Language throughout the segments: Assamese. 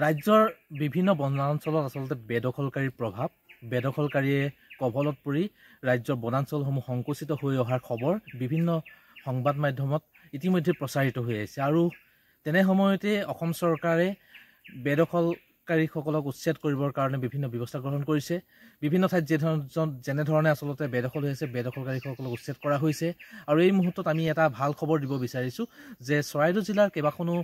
ৰাজ্যৰ বিভিন্ন বনাঞ্চলত আচলতে বেদখলকাৰীৰ প্ৰভাৱ বেদখলকাৰীয়ে কবলত পৰি ৰাজ্যৰ বনাঞ্চলসমূহ সংকুচিত হৈ অহাৰ খবৰ বিভিন্ন সংবাদ মাধ্যমত ইতিমধ্যে প্ৰচাৰিত হৈ আহিছে আৰু তেনে সময়তে অসম চৰকাৰে বেদখল শিক্ষাকাৰীসকলক উচ্ছেদ কৰিবৰ কাৰণে বিভিন্ন ব্যৱস্থা গ্ৰহণ কৰিছে বিভিন্ন ঠাইত যেধৰণে যেনেধৰণে আচলতে বেদখল হৈ আছে বেদখলকাৰীসকলক উচ্ছেদ কৰা হৈছে আৰু এই মুহূৰ্তত আমি এটা ভাল খবৰ দিব বিচাৰিছোঁ যে চৰাইদেউ জিলাৰ কেইবাখনো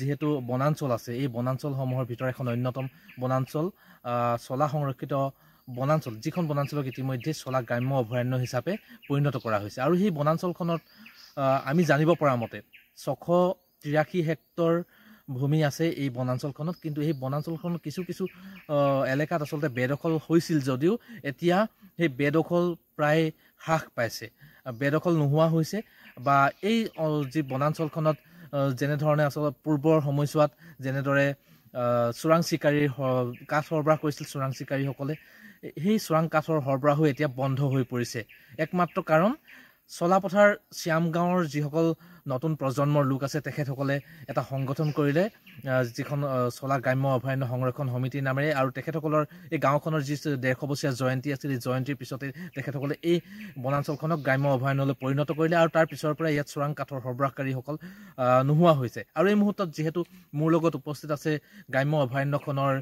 যিহেতু বনাঞ্চল আছে এই বনাঞ্চলসমূহৰ ভিতৰত এখন অন্যতম বনাঞ্চল চলা সংৰক্ষিত বনাঞ্চল যিখন বনাঞ্চলক ইতিমধ্যে চলা গ্ৰাম্য অভয়াৰণ্য হিচাপে পৰিণত কৰা হৈছে আৰু সেই বনাঞ্চলখনত আমি জানিব পৰা মতে ছশ তিৰাশী হেক্টৰ ভূমি আছে এই বনাঞ্চলখনত কিন্তু এই বনাঞ্চলখন কিছু কিছু এলেকাত আচলতে বেদখল হৈছিল যদিও এতিয়া সেই বেদখল প্ৰায় হ্ৰাস পাইছে বেদখল নোহোৱা হৈছে বা এই যি বনাঞ্চলখনত যেনেধৰণে আচলতে পূৰ্বৰ সময়ছোৱাত যেনেদৰে চোৰাং চিকাৰী কাঠ সৰবৰাহ কৰিছিল চোৰাং চিকাৰীসকলে সেই চোৰাং কাঠৰ সৰবৰাহো এতিয়া বন্ধ হৈ পৰিছে একমাত্ৰ কাৰণ চলাপথাৰ গাঁৱৰ যিসকল নতুন প্ৰজন্মৰ লোক আছে তেখেতসকলে এটা সংগঠন কৰিলে যিখন চলা গ্ৰাম্য অভয়াৰণ্য সংৰক্ষণ সমিতিৰ নামেৰে আৰু তেখেতসকলৰ এই গাঁওখনৰ যি ডেৰশ বছৰীয়া জয়ন্তী আছিল এই জয়ন্তীৰ পিছতে তেখেতসকলে এই বনাঞ্চলখনক গ্ৰাম্য অভয়াৰণ্যলৈ পৰিণত কৰিলে আৰু তাৰ পিছৰ পৰা ইয়াত চোৰাং কাঠৰ সৰবৰাহকাৰীসকল নোহোৱা হৈছে আৰু এই মুহূৰ্তত যিহেতু মোৰ লগত উপস্থিত আছে গ্ৰাম্য অভয়াৰণ্যখনৰ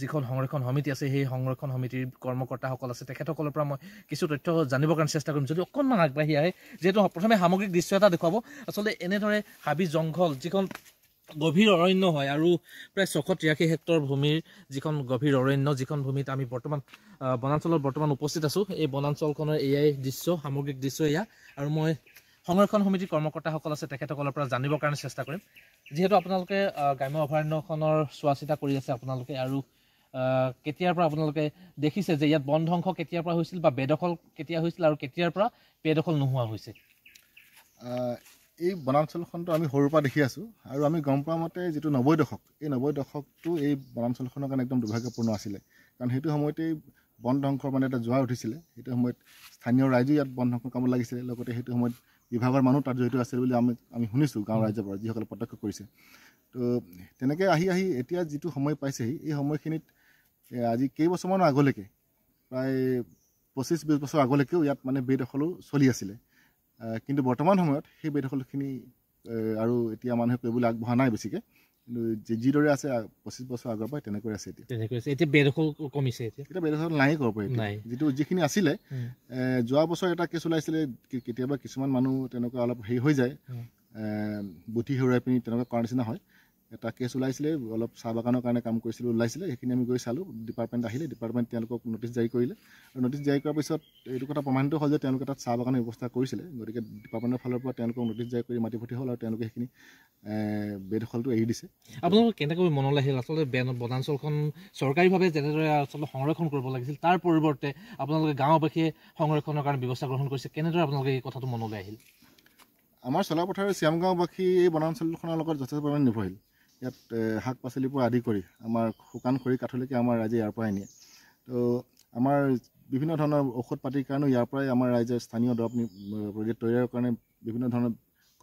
যিখন সংৰক্ষণ সমিতি আছে সেই সংৰক্ষণ সমিতিৰ কৰ্মকৰ্তাসকল আছে তেখেতসকলৰ পৰা মই কিছু তথ্য জানিবৰ কাৰণে চেষ্টা কৰিম যদি অকণমান আগবাঢ়ি আহে যিহেতু প্ৰথমে সামগ্ৰিক দৃশ্য এটা দেখুৱাব পাব আচলতে এনেদৰে হাবি জংঘল যিখন গভীৰ অৰণ্য হয় আৰু প্ৰায় ছশ তিৰাশী হেক্টৰ ভূমিৰ যিখন গভীৰ অৰণ্য যিখন ভূমিত আমি বৰ্তমান বনাঞ্চলত বৰ্তমান উপস্থিত আছোঁ এই বনাঞ্চলখনৰ এয়াই দৃশ্য সামগ্ৰিক দৃশ্য এয়া আৰু মই সংৰক্ষণ সমিতিৰ কৰ্মকৰ্তাসকল আছে তেখেতসকলৰ পৰা জানিবৰ কাৰণে চেষ্টা কৰিম যিহেতু আপোনালোকে গ্ৰাম্য অভয়াৰণ্যখনৰ চোৱা চিতা কৰি আছে আপোনালোকে আৰু কেতিয়াৰ পৰা আপোনালোকে দেখিছে যে ইয়াত বন ধ্বংস কেতিয়াৰ পৰা হৈছিল বা বেদখল কেতিয়া হৈছিল আৰু কেতিয়াৰ পৰা বেদখল নোহোৱা হৈছে এই বনাঞ্চলখনটো আমি সৰুৰ পৰা দেখি আছোঁ আৰু আমি গম পোৱা মতে যিটো নব্বৈ দশক এই নব্বৈ দশকটো এই বনাঞ্চলখনৰ কাৰণে একদম দুৰ্ভাগ্যপূৰ্ণ আছিলে কাৰণ সেইটো সময়তেই বন ধ্বংসৰ মানে এটা জোৱাৰ উঠিছিলে সেইটো সময়ত স্থানীয় ৰাইজো ইয়াত বন ধ্বংসৰ কামত লাগিছিলে লগতে সেইটো সময়ত বিভাগৰ মানুহ তাত জড়িত আছিল বুলি আমি আমি শুনিছোঁ গাঁৱৰ ৰাইজৰ পৰা যিসকলে প্ৰত্যক্ষ কৰিছে তো তেনেকৈ আহি আহি এতিয়া যিটো সময় পাইছেহি এই সময়খিনিত আজি কেইবছৰমানৰ আগলৈকে প্ৰায় পঁচিছ বিছ বছৰ আগলৈকেও ইয়াত মানে বেদখলো চলি আছিলে কিন্তু বৰ্তমান সময়ত সেই বেদখলখিনি আৰু এতিয়া মানুহে কৰিবলৈ আগবঢ়া নাই বেছিকৈ কিন্তু যিদৰে আছে পঁচিছ বছৰ আগৰ পৰাই তেনেকৈ আছে এতিয়া বেদখল কমিছে এতিয়া বেদখল নাই ক'ব পাৰি যিটো যিখিনি আছিলে যোৱা বছৰ এটা কেছ ওলাইছিলে কেতিয়াবা কিছুমান মানুহ তেনেকুৱা অলপ হেৰি হৈ যায় বুদ্ধি হেৰুৱাই পিনি তেনেকুৱা কৰাৰ নিচিনা হয় এটা কেছ ওলাইছিলে অলপ চাহ বাগানৰ কাৰণে কাম কৰিছিলোঁ ওলাইছিলে সেইখিনি আমি গৈ চালোঁ ডিপাৰ্টমেণ্ট আহিলে ডিপাৰ্টমেণ্ট তেওঁলোকক ন'টিছ জাৰি কৰিলে আৰু ন'টিছ জাৰি কৰাৰ পিছত এইটো কথা প্ৰমাণিত হ'ল যে তেওঁলোকে তাত চাহ বাগানৰ ব্যৱস্থা কৰিছিলে গতিকে ডিপাৰ্টমেণ্টৰ ফালৰ পৰা তেওঁলোকক ন'টিছ জাৰি কৰি মাতি ভৰ্তি হ'ল আৰু তেওঁলোকে সেইখিনি বেদখলটো এৰি দিছে আপোনালোকে কেনেকৈ মনলৈ আহিল আচলতে বনাঞ্চলখন চৰকাৰীভাৱে যেনেদৰে আচলতে সংৰক্ষণ কৰিব লাগিছিল তাৰ পৰিৱৰ্তে আপোনালোকে গাঁওবাসীয়ে সংৰক্ষণৰ কাৰণে ব্যৱস্থা গ্ৰহণ কৰিছে কেনেদৰে আপোনালোকে এই কথাটো মনলৈ আহিল আমাৰ চলাপথাৰ শ্যামগাঁওবাসী এই বনাঞ্চলখনৰ লগত যথেষ্ট পৰিমাণে নিৰ্ভৰশীল ইয়াত শাক পাচলিৰ পৰা আদি কৰি আমাৰ শুকান খৰি কাঠলৈকে আমাৰ ৰাইজে ইয়াৰ পৰাই নিয়ে তো আমাৰ বিভিন্ন ধৰণৰ ঔষধ পাতিৰ কাৰণেও ইয়াৰ পৰাই আমাৰ ৰাইজে স্থানীয় দৰৱ প্ৰজেক্ট তৈয়াৰৰ কাৰণে বিভিন্ন ধৰণৰ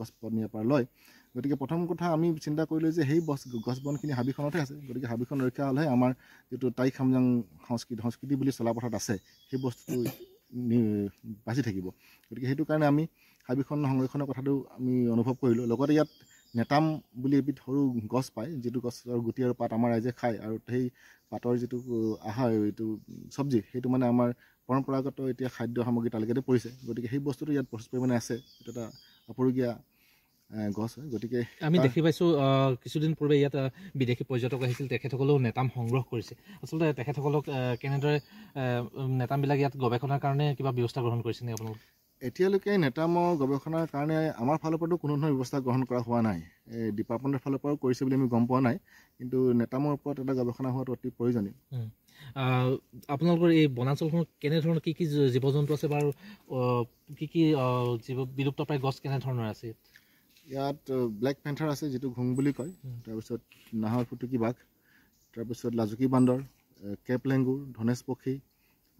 গছ বন ইয়াৰ পৰা লয় গতিকে প্ৰথম কথা আমি চিন্তা কৰিলোঁ যে সেই গছ গছ বনখিনি হাবিখনতে আছে গতিকে হাবিখন ৰক্ষা হ'লেহে আমাৰ যিটো টাই খামজাং সংস্কৃতি সংস্কৃতি বুলি চলা পথত আছে সেই বস্তুটো বাচি থাকিব গতিকে সেইটো কাৰণে আমি হাবিখন সংৰক্ষণৰ কথাটো আমি অনুভৱ কৰিলোঁ লগতে ইয়াত নেতাম বুলি এবিধ সৰু গছ পায় যিটো গছৰ গুটি আৰু পাত আমাৰ ৰাইজে খায় আৰু সেই পাতৰ যিটো আহাৰ এইটো চব্জি সেইটো মানে আমাৰ পৰম্পৰাগত এতিয়া খাদ্য সামগ্ৰী তালিকাতে পৰিছে গতিকে সেই বস্তুটো ইয়াত প্ৰচুৰ পৰিমাণে আছে এইটো এটা আপুৰুগীয়া গছ হয় গতিকে আমি দেখি পাইছোঁ কিছুদিন পূৰ্বে ইয়াত বিদেশী পৰ্যটক আহিছিল তেখেতসকলেও নেতাম সংগ্ৰহ কৰিছে আচলতে তেখেতসকলক কেনেদৰে নেতামবিলাক ইয়াত গৱেষণাৰ কাৰণে কিবা ব্যৱস্থা গ্ৰহণ কৰিছে নেকি আপোনালোকে এতিয়ালৈকে নেতা মই গৱেষণাৰ কাৰণে আমাৰ ফালৰ পৰাতো কোনো ধৰণৰ ব্যৱস্থা গ্ৰহণ কৰা হোৱা নাই এই ডিপাৰ্টমেণ্টৰ ফালৰ পৰাও কৰিছে বুলি আমি গম পোৱা নাই কিন্তু নেতামৰ ওপৰত এটা গৱেষণা হোৱাটো অতি প্ৰয়োজনীয় আপোনালোকৰ এই বনাঞ্চলখনত কেনেধৰণৰ কি কি জীৱ জন্তু আছে বাৰু কি কি জীৱ বিলুপ্ত প্ৰায় গছ কেনেধৰণৰ আছে ইয়াত ব্লেক পেন্থাৰ আছে যিটো ঘুং বুলি কয় তাৰপিছত নাহৰ ফুটুকী বাঘ তাৰপিছত লাজুকী বান্দৰ কেপ লেংগু ধনেশ পক্ষী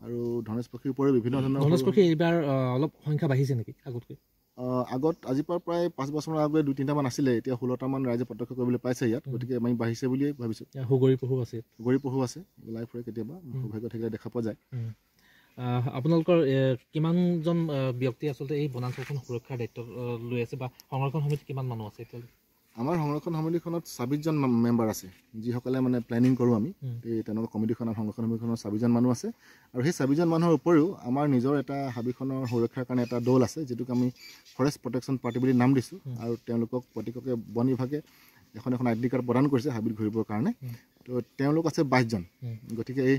আৰু ধনেশ পক্ষীৰ ওপৰত বিভিন্ন ধৰণৰ ধনেশ পক্ষী এইবাৰ অলপ সংখ্যা বাঢ়িছে নেকি আগতকৈ আগত আজি পৰা প্ৰায় পাঁচ বছৰমান আগতে দুই তিনিটামান আছিলে এতিয়া ষোল্লটামান ৰাইজে প্ৰত্যক্ষ কৰিবলৈ পাইছে ইয়াত গতিকে আমি বাঢ়িছে বুলিয়ে ভাবিছোঁ সুগৰি পহু আছে সুগৰি পহু আছে লাইফ হয় কেতিয়াবা সৌভাগ্য থাকিলে দেখা পোৱা যায় আপোনালোকৰ কিমানজন ব্যক্তি আচলতে এই বনাঞ্চলখন সুৰক্ষাৰ দায়িত্ব লৈ আছে বা সংৰক্ষণ সমিতি কিমান মানুহ আছে এতিয়ালৈকে আমাৰ সংৰক্ষণ সমিতিখনত ছাব্বিছজন মেম্বাৰ আছে যিসকলে মানে প্লেনিং কৰোঁ আমি এই তেওঁলোকৰ কমিটিখন সংৰক্ষণ সমিতিখনৰ ছাব্বিছজন মানুহ আছে আৰু সেই ছাব্বিছজন মানুহৰ উপৰিও আমাৰ নিজৰ এটা হাবিখনৰ সুৰক্ষাৰ কাৰণে এটা দল আছে যিটোক আমি ফৰেষ্ট প্ৰটেকশ্যন পাৰ্টি বুলি নাম দিছোঁ আৰু তেওঁলোকক প্ৰত্যেককে বন বিভাগে এখন এখন আই ডি কাৰ্ড প্ৰদান কৰিছে হাবিত ঘূৰিবৰ কাৰণে তো তেওঁলোক আছে বাইছজন গতিকে এই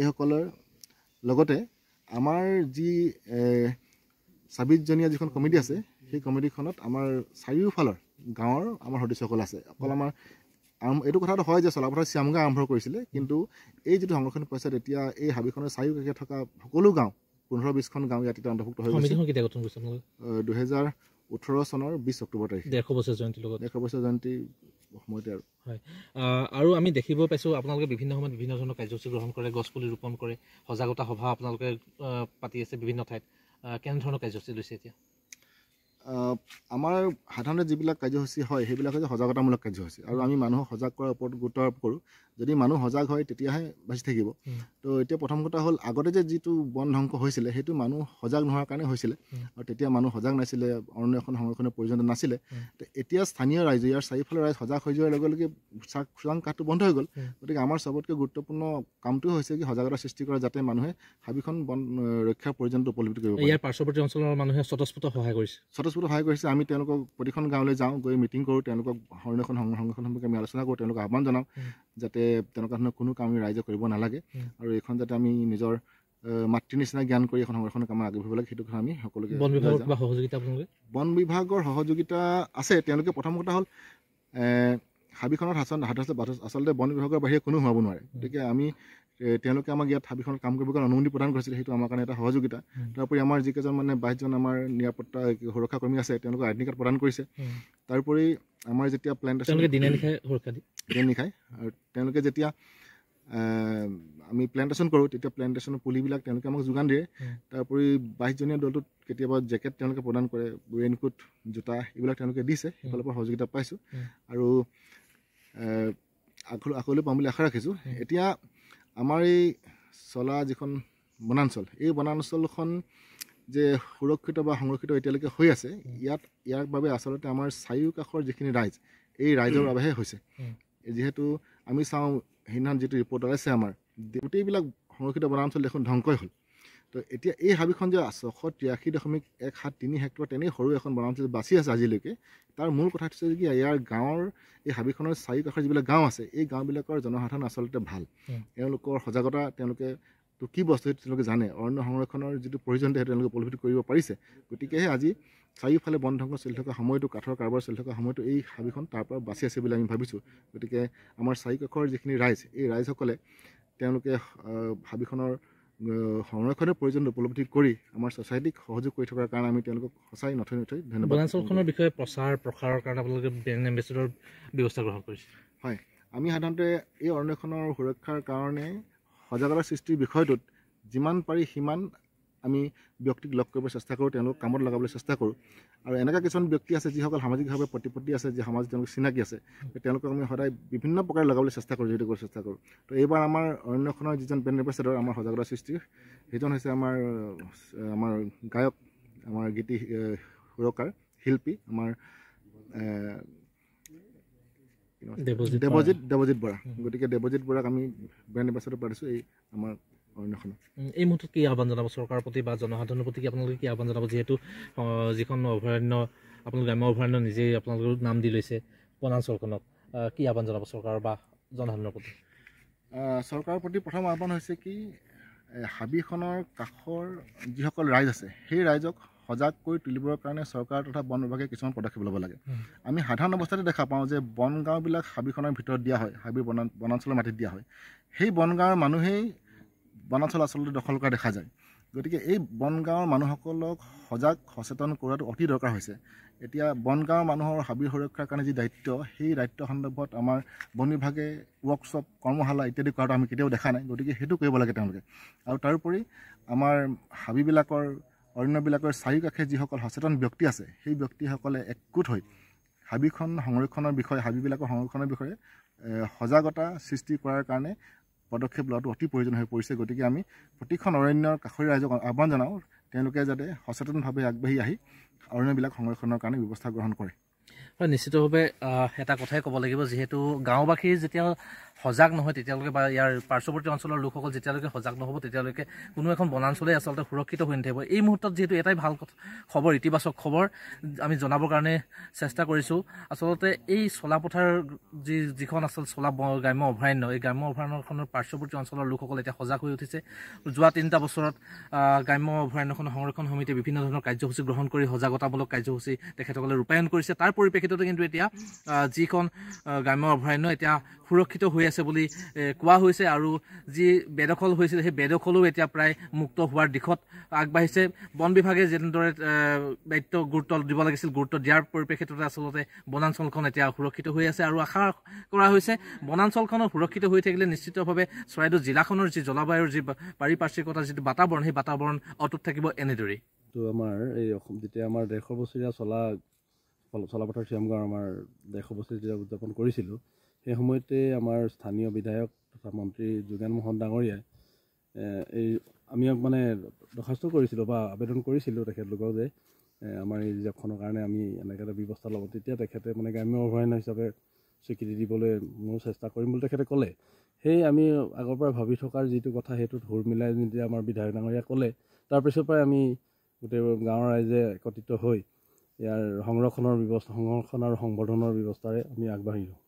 এইসকলৰ লগতে আমাৰ যি ছাব্বিছজনীয়া যিখন কমিটি আছে সেই কমিটিখনত আমাৰ চাৰিওফালৰ গাঁৱৰ আমাৰ সদস্যসকল আছে অকল আমাৰ আৰম্ভ এইটো কথাটো হয় যে চলাপথাৰ চিয়ামগা আৰম্ভ কৰিছিলে কিন্তু এই যিটো সংৰক্ষণ পৰিষদ এতিয়া এই হাবিখনৰ চাৰিওকাষে থকা সকলো গাঁও পোন্ধৰ বিশখন গাঁও ইয়াত এতিয়া অন্তৰ্ভুক্ত হৈ গৈছে দুহেজাৰ ওঠৰ চনৰ বিশ অক্টোবৰ তাৰিখ ডেৰশ বছৰ জয়ন্তীৰ লগত ডেৰশ বছৰ জয়ন্তী সময়তে আৰু হয় আৰু আমি দেখিব পাইছোঁ আপোনালোকে বিভিন্ন সময়ত বিভিন্ন ধৰণৰ কাৰ্যসূচী গ্ৰহণ কৰে গছ পুলি ৰোপণ কৰে সজাগতা সভা আপোনালোকে পাতি আছে বিভিন্ন ঠাইত কেনেধৰণৰ কাৰ্যসূচী লৈছে এতিয়া আমাৰ সাধাৰণতে যিবিলাক কাৰ্যসূচী হয় সেইবিলাক হৈছে সজাগতামূলক কাৰ্যসূচী আৰু আমি মানুহক সজাগ কৰাৰ ওপৰত গুৰুত্ব আৰোপ কৰোঁ যদি মানুহ সজাগ হয় তেতিয়াহে বাচি থাকিব তো এতিয়া প্ৰথম কথা হ'ল আগতে যে যিটো বন ধ্বংস হৈছিলে সেইটো মানুহ সজাগ নোহোৱাৰ কাৰণে হৈছিলে আৰু তেতিয়া মানুহ সজাগ নাছিলে এখন সংৰক্ষণৰ প্ৰয়োজন নাছিলে তো এতিয়া স্থানীয় ৰাইজে ইয়াৰ চাৰিওফালে ৰাইজ সজাগ হৈ যোৱাৰ লগে লগে চাক খোৱাং কাঠটো বন্ধ হৈ গ'ল গতিকে আমাৰ চবতকৈ গুৰুত্বপূৰ্ণ কামটোৱে হৈছে কি সজাগতা সৃষ্টি কৰা যাতে মানুহে হাবিখন বন ৰক্ষাৰ প্ৰয়োজনটো উপলব্ধি কৰিব ইয়াৰ পাৰ্শ্বৱৰ্তী অঞ্চলৰ মানুহে স্বতঃস্ফূৰ্ত সহায় কৰিছে স্বতঃ বহুত সহায় কৰিছে আমি তেওঁলোকক প্ৰতিখন গাঁৱলৈ যাওঁ গৈ মিটিং কৰোঁ তেওঁলোকক সংৰক্ষণ সংৰক্ষণ সম্পৰ্কে আমি আলোচনা কৰোঁ তেওঁলোকক আহ্বান জনাওঁ যাতে তেনেকুৱা ধৰণৰ কোনো কাম আমি ৰাইজে কৰিব নালাগে আৰু এইখন যাতে আমি নিজৰ মাতৃ নিচিনা জ্ঞান কৰি এখন সংৰক্ষণ কামত আগবাঢ়িব লাগে সেইটো কথা আমি সকলোকে বন বিভাগৰ সহযোগিতা আছে তেওঁলোকে প্ৰথম কথা হ'ল হাবিখনত হাত আচলতে বন বিভাগৰ বাহিৰে কোনো হোৱাব নোৱাৰে গতিকে আমি তেওঁলোকে আমাক ইয়াত হাবিখনত কাম কৰিবলৈ অনুমতি প্ৰদান কৰিছিলে সেইটো আমাৰ কাৰণে এটা সহযোগিতা তাৰোপৰি আমাৰ যিকেইজন মানে বাইছজন আমাৰ নিৰাপত্তা সুৰক্ষা কৰ্মী আছে তেওঁলোকে আইডি কাৰ্ড প্ৰদান কৰিছে তাৰোপৰি আমাৰ যেতিয়া প্লেণ্টেশ্যন দিনে নিশাই আৰু তেওঁলোকে যেতিয়া আমি প্লেণ্টেশ্যন কৰোঁ তেতিয়া প্লেণ্টেশ্যনৰ পুলিবিলাক তেওঁলোকে আমাক যোগান দিয়ে তাৰ উপৰি বাইছজনীয়া দলটোত কেতিয়াবা জেকেট তেওঁলোকে প্ৰদান কৰে ৰেইনকোট জোতা এইবিলাক তেওঁলোকে দিছে সেইফালৰ পৰা সহযোগিতা পাইছোঁ আৰু আগলৈ আগলৈ পাম বুলি আশা ৰাখিছোঁ এতিয়া আমাৰ এই চলা যিখন বনাঞ্চল এই বনাঞ্চলখন যে সুৰক্ষিত বা সংৰক্ষিত এতিয়ালৈকে হৈ আছে ইয়াত ইয়াৰ বাবে আচলতে আমাৰ চাৰিওকাষৰ যিখিনি ৰাইজ এই ৰাইজৰ বাবেহে হৈছে যিহেতু আমি চাওঁ সেইদিনাখন যিটো ৰিপৰ্ট ওলাইছে আমাৰ গোটেইবিলাক সংৰক্ষিত বনাঞ্চল দেখোন ধ্বংসই হ'ল তো এতিয়া এই হাবিখন যে ছশ তিৰাশী দশমিক এক সাত তিনি হেক্টৰ তেনেই সৰু এখন বনাঞ্চল বাচি আছে আজিলৈকে তাৰ মূল কথা হৈছে কি ইয়াৰ গাঁৱৰ এই হাবিখনৰ চাৰিওকাষৰ যিবিলাক গাঁও আছে এই গাঁওবিলাকৰ জনসাধাৰণ আচলতে ভাল তেওঁলোকৰ সজাগতা তেওঁলোকে তো কি বস্তু সেইটো তেওঁলোকে জানে অৰণ্য সংৰক্ষণৰ যিটো প্ৰয়োজন সেইটো তেওঁলোকে উপলব্ধি কৰিব পাৰিছে গতিকেহে আজি চাৰিওফালে বন ধংস চলি থকা সময়টো কাঠৰ কাৰোবাৰ চলি থকা সময়টো এই হাবিখন তাৰপৰা বাচি আছে বুলি আমি ভাবিছোঁ গতিকে আমাৰ চাৰিওকাষৰ যিখিনি ৰাইজ এই ৰাইজসকলে তেওঁলোকে হাবিখনৰ সংৰক্ষণৰ প্ৰয়োজন উপলব্ধি কৰি আমাৰ ছ'চাইটিক সহযোগ কৰি থকাৰ কাৰণে আমি তেওঁলোকক সঁচাই নথৈ নথৈ ধন্যবাদ বনাঞ্চলখনৰ বিষয়ে প্ৰচাৰ প্ৰসাৰৰ কাৰণে আপোনালোকে ব্ৰেণ্ড এম্বেচেডৰ ব্যৱস্থা গ্ৰহণ কৰিছে হয় আমি সাধাৰণতে এই অৰণ্যখনৰ সুৰক্ষাৰ কাৰণে সজাগতা সৃষ্টিৰ বিষয়টোত যিমান পাৰি সিমান আমি ব্যক্তিক লগ কৰিবলৈ চেষ্টা কৰোঁ তেওঁলোকক কামত লগাবলৈ চেষ্টা কৰোঁ আৰু এনেকুৱা কিছুমান ব্যক্তি আছে যিসকল সামাজিকভাৱে প্ৰতিপত্তি আছে যি সমাজ তেওঁলোকে চিনাকি আছে তেওঁলোকক আমি সদায় বিভিন্ন প্ৰকাৰে লগাবলৈ চেষ্টা কৰোঁ যিহেতু কৰিবলৈ চেষ্টা কৰোঁ তো এইবাৰ আমাৰ অৰণ্যখনৰ যিজন বেণ্ড এম্বেচেডৰ আমাৰ সজাগতা সৃষ্টি সেইজন হৈছে আমাৰ আমাৰ গায়ক আমাৰ গীতি সুৰকাৰ শিল্পী আমাৰ দেৱজিত দেৱজিত বৰা গতিকে দেৱজিত বৰাক আমি ব্ৰেণ্ড এম্বেচেডৰ পাতিছোঁ এই আমাৰ অৰণ্যখনক এই মুহূৰ্তত কি আহ্বান জনাব চৰকাৰৰ প্ৰতি বা জনসাধাৰণৰ প্ৰতি কি আপোনালোকে কি আহ্বান জনাব যিহেতু যিখন অভয়াৰণ্য আপোনালোকে গ্ৰাম্য অভয়াৰণ্য নিজেই আপোনালোকৰ নাম দি লৈছে বনাঞ্চলখনক কি আহ্বান জনাব চৰকাৰৰ বা জনসাধাৰণৰ প্ৰতি চৰকাৰৰ প্ৰতি প্ৰথম আহ্বান হৈছে কি হাবিখনৰ কাষৰ যিসকল ৰাইজ আছে সেই ৰাইজক সজাগ কৰি তুলিবৰ কাৰণে চৰকাৰ তথা বন বিভাগে কিছুমান পদক্ষেপ ল'ব লাগে আমি সাধাৰণ অৱস্থাতে দেখা পাওঁ যে বনগাঁওবিলাক হাবিখনৰ ভিতৰত দিয়া হয় হাবিৰ বনা বনাঞ্চলৰ মাটিত দিয়া হয় সেই বনগাঁৱৰ মানুহেই বনাঞ্চল আচলতে দখল কৰা দেখা যায় গতিকে এই বনগাঁৱৰ মানুহসকলক সজাগ সচেতন কৰাটো অতি দৰকাৰ হৈছে এতিয়া বনগাঁৱৰ মানুহৰ হাবিৰ সুৰক্ষাৰ কাৰণে যি দায়িত্ব সেই দায়িত্ব সন্দৰ্ভত আমাৰ বন বিভাগে ৱৰ্কশ্বপ কৰ্মশালা ইত্যাদি কৰাটো আমি কেতিয়াও দেখা নাই গতিকে সেইটো কৰিব লাগে তেওঁলোকে আৰু তাৰোপৰি আমাৰ হাবিবিলাকৰ অৰণ্যবিলাকৰ চাৰিওকাষে যিসকল সচেতন ব্যক্তি আছে সেই ব্যক্তিসকলে একগোট হৈ হাবিখন সংৰক্ষণৰ বিষয়ে হাবিবিলাকৰ সংৰক্ষণৰ বিষয়ে সজাগতা সৃষ্টি কৰাৰ কাৰণে পদক্ষেপ লোৱাটো অতি প্ৰয়োজন হৈ পৰিছে গতিকে আমি প্ৰতিখন অৰণ্যৰ কাষৰীয়া ৰাইজক আহ্বান জনাওঁ তেওঁলোকে যাতে সচেতনভাৱে আগবাঢ়ি আহি অৰণ্যবিলাক সংৰক্ষণৰ কাৰণে ব্যৱস্থা গ্ৰহণ কৰে হয় নিশ্চিতভাৱে এটা কথাই ক'ব লাগিব যিহেতু গাঁওবাসীৰ যেতিয়া সজাগ নহয় তেতিয়ালৈকে বা ইয়াৰ পাৰ্শ্বৱৰ্তী অঞ্চলৰ লোকসকল যেতিয়ালৈকে সজাগ নহ'ব তেতিয়ালৈকে কোনো এখন বনাঞ্চলেই আচলতে সুৰক্ষিত হৈ নাথাকিব এই মুহূৰ্তত যিহেতু এটাই ভাল খবৰ ইতিবাচক খবৰ আমি জনাবৰ কাৰণে চেষ্টা কৰিছোঁ আচলতে এই চলাপথাৰ যি যিখন আচল চলা গ্ৰাম্য অভয়াৰণ্য এই গ্ৰাম্য অভয়াৰণ্যখনৰ পাৰ্শ্বৱৰ্তী অঞ্চলৰ লোকসকল এতিয়া সজাগ হৈ উঠিছে যোৱা তিনিটা বছৰত গ্ৰাম্য অভয়াৰণ্যখন সংৰক্ষণ সমিতিয়ে বিভিন্ন ধৰণৰ কাৰ্যসূচী গ্ৰহণ কৰি সজাগতামূলক কাৰ্যসূচী তেখেতসকলে ৰূপায়ণ কৰিছে তাৰ পৰিপ্ৰেক্ষিততে কিন্তু এতিয়া যিখন গ্ৰাম্য অভয়াৰণ্য এতিয়া সুৰক্ষিত হৈ আছে বুলি কোৱা হৈছে আৰু যি বেদখল হৈছিল সেই বেদখলো এতিয়া প্ৰায় মুক্ত হোৱাৰ দিশত আগবাঢ়িছে বন বিভাগে যেনেদৰে দায়িত্ব গুৰুত্ব দিব লাগিছিল গুৰুত্ব দিয়াৰ পৰিপ্ৰেক্ষিততে আচলতে বনাঞ্চলখন এতিয়া সুৰক্ষিত হৈ আছে আৰু আশা কৰা হৈছে বনাঞ্চলখনৰ সুৰক্ষিত হৈ থাকিলে নিশ্চিতভাৱে চৰাইদেউ জিলাখনৰ যি জলবায়ুৰ যি পাৰিপাৰ্শ্বিকতাৰ যিটো বাতাবৰণ সেই বাতাবৰণ অটুট থাকিব এনেদৰেই তো আমাৰ এই অসম যেতিয়া আমাৰ ডেৰশ বছৰীয়া চলা চলাপথাৰ চিয়ামগাঁও আমাৰ ডেৰশ বছৰীয়া যেতিয়া উদযাপন কৰিছিলোঁ সেই সময়তে আমাৰ স্থানীয় বিধায়ক তথা মন্ত্ৰী যোগেন মোহন ডাঙৰীয়াই এই আমি মানে দৰ্খাস্ত কৰিছিলোঁ বা আবেদন কৰিছিলোঁ তেখেতলোকক যে আমাৰ এই ৰিজাৰ্ভখনৰ কাৰণে আমি এনেকৈ এটা ব্যৱস্থা ল'ব তেতিয়া তেখেতে মানে গ্ৰাম্য অভয়াৰণ্য হিচাপে স্বীকৃতি দিবলৈ মোৰ চেষ্টা কৰিম বুলি তেখেতে ক'লে সেই আমি আগৰ পৰা ভাবি থকাৰ যিটো কথা সেইটোত সুৰ মিলাই যেতিয়া আমাৰ বিধায়ক ডাঙৰীয়াই ক'লে তাৰপিছৰ পৰাই আমি গোটেই গাঁৱৰ ৰাইজে একত্ৰিত হৈ ইয়াৰ সংৰক্ষণৰ ব্যৱস্থা সংৰক্ষণ আৰু সংবৰ্ধনৰ ব্যৱস্থাৰে আমি আগবাঢ়িলোঁ